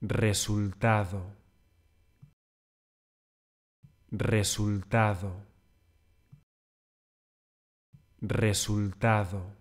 resultado, resultado, resultado.